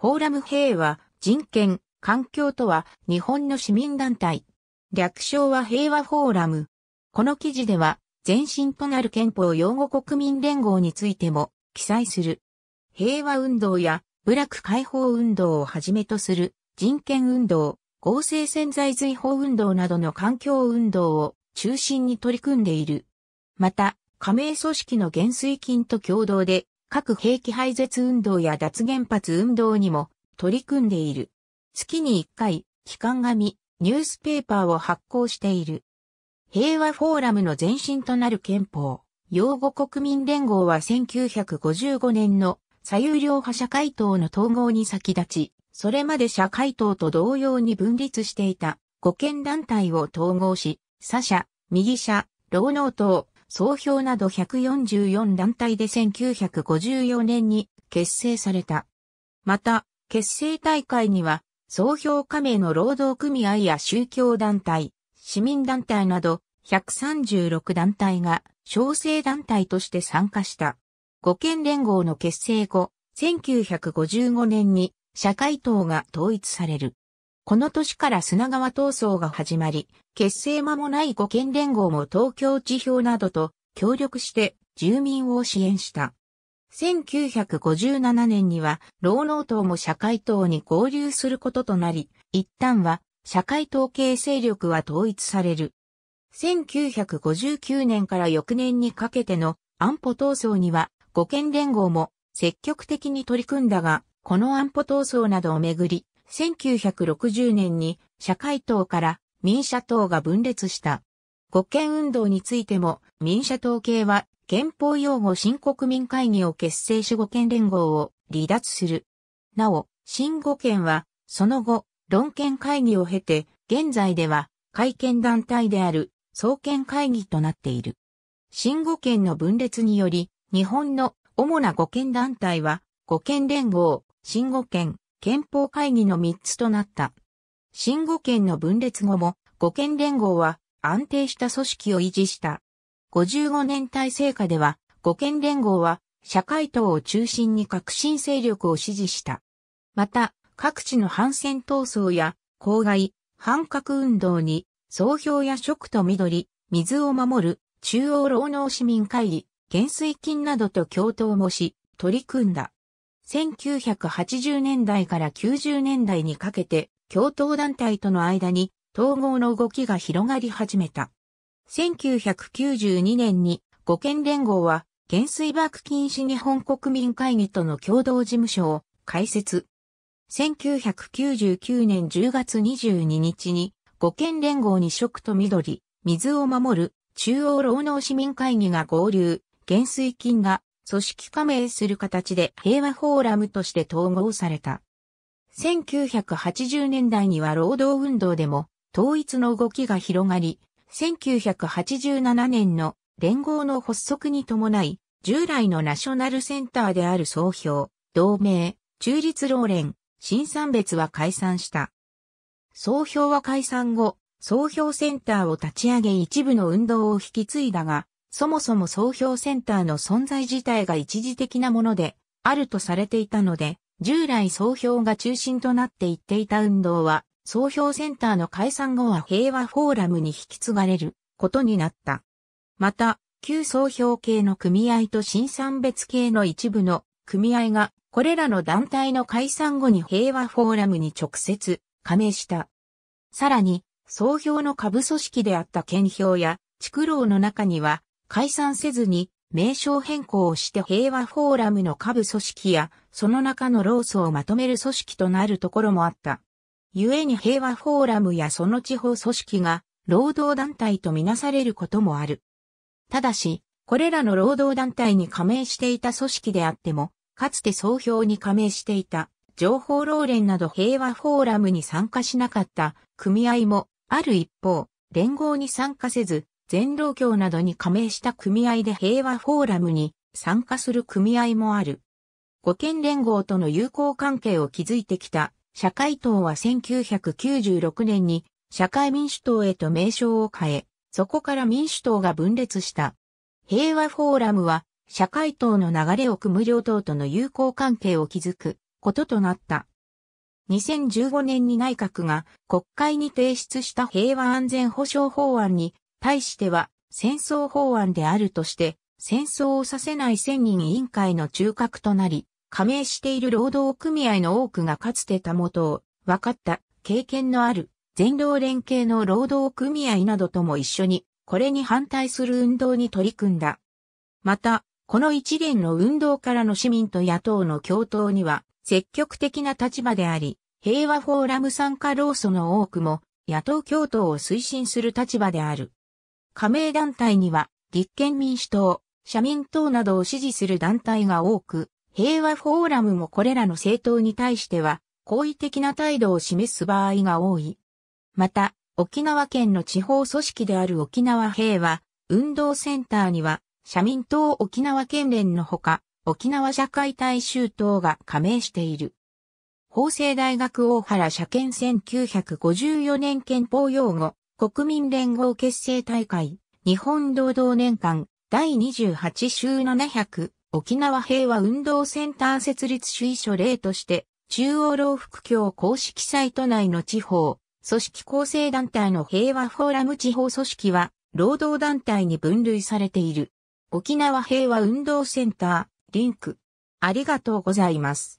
フォーラム平和、人権、環境とは日本の市民団体。略称は平和フォーラム。この記事では前身となる憲法擁護国民連合についても記載する。平和運動や部落解放運動をはじめとする人権運動、合成潜在随法運動などの環境運動を中心に取り組んでいる。また、加盟組織の減衰金と共同で核兵器廃絶運動や脱原発運動にも取り組んでいる。月に1回、期間紙、ニュースペーパーを発行している。平和フォーラムの前身となる憲法、擁護国民連合は1955年の左右両派社会党の統合に先立ち、それまで社会党と同様に分立していた五県団体を統合し、左者、右者、労能党、総評など144団体で1954年に結成された。また、結成大会には、総評加盟の労働組合や宗教団体、市民団体など136団体が小生団体として参加した。五県連合の結成後、1955年に社会党が統一される。この年から砂川闘争が始まり、結成間もない五県連合も東京地表などと協力して住民を支援した。1957年には労農党も社会党に合流することとなり、一旦は社会党系勢力は統一される。1959年から翌年にかけての安保闘争には五県連合も積極的に取り組んだが、この安保闘争などをめぐり、1960年に社会党から民社党が分裂した。五権運動についても民社党系は憲法擁護新国民会議を結成し五権連合を離脱する。なお、新五権はその後、論憲会議を経て、現在では会見団体である総憲会議となっている。新五権の分裂により、日本の主な五権団体は、五権連合、新五権、憲法会議の3つとなった。新五県の分裂後も五県連合は安定した組織を維持した。55年体制下では五県連合は社会党を中心に革新勢力を支持した。また、各地の反戦闘争や、公害、反核運動に、総評や食と緑、水を守る、中央労農市民会議、減水金などと共闘もし、取り組んだ。1980年代から90年代にかけて、共闘団体との間に統合の動きが広がり始めた。1992年に五県連合は、原水爆禁止日本国民会議との共同事務所を開設。1999年10月22日に、五県連合に食と緑、水を守る中央労働市民会議が合流、減水金が組織加盟する形で平和フォーラムとして統合された。1980年代には労働運動でも統一の動きが広がり、1987年の連合の発足に伴い、従来のナショナルセンターである総評、同盟、中立労連、新三別は解散した。総評は解散後、総評センターを立ち上げ一部の運動を引き継いだが、そもそも総評センターの存在自体が一時的なもので、あるとされていたので、従来総評が中心となっていっていた運動は、総評センターの解散後は平和フォーラムに引き継がれることになった。また、旧総評系の組合と新産別系の一部の組合が、これらの団体の解散後に平和フォーラムに直接加盟した。さらに、総評の下部組織であった県評や、地区労の中には、解散せずに名称変更をして平和フォーラムの下部組織やその中の労組をまとめる組織となるところもあった。故に平和フォーラムやその地方組織が労働団体とみなされることもある。ただし、これらの労働団体に加盟していた組織であっても、かつて総評に加盟していた情報労連など平和フォーラムに参加しなかった組合もある一方、連合に参加せず全労協などに加盟した組合で平和フォーラムに参加する組合もある。五県連合との友好関係を築いてきた社会党は1996年に社会民主党へと名称を変え、そこから民主党が分裂した。平和フォーラムは社会党の流れを組む両党との友好関係を築くこととなった。2015年に内閣が国会に提出した平和安全保障法案に対しては戦争法案であるとして、戦争をさせない千人委員会の中核となり、加盟している労働組合の多くがかつてたもとを分かった経験のある全労連携の労働組合などとも一緒にこれに反対する運動に取り組んだ。また、この一連の運動からの市民と野党の共闘には積極的な立場であり、平和フォーラム参加労組の多くも野党共闘を推進する立場である。加盟団体には、立憲民主党、社民党などを支持する団体が多く、平和フォーラムもこれらの政党に対しては、好意的な態度を示す場合が多い。また、沖縄県の地方組織である沖縄平和運動センターには、社民党沖縄県連のほか、沖縄社会大衆党が加盟している。法政大学大原社権1954年憲法用語、国民連合結成大会、日本労働年間、第28週700、沖縄平和運動センター設立主意書例として、中央労福協公式サイト内の地方、組織構成団体の平和フォーラム地方組織は、労働団体に分類されている。沖縄平和運動センター、リンク。ありがとうございます。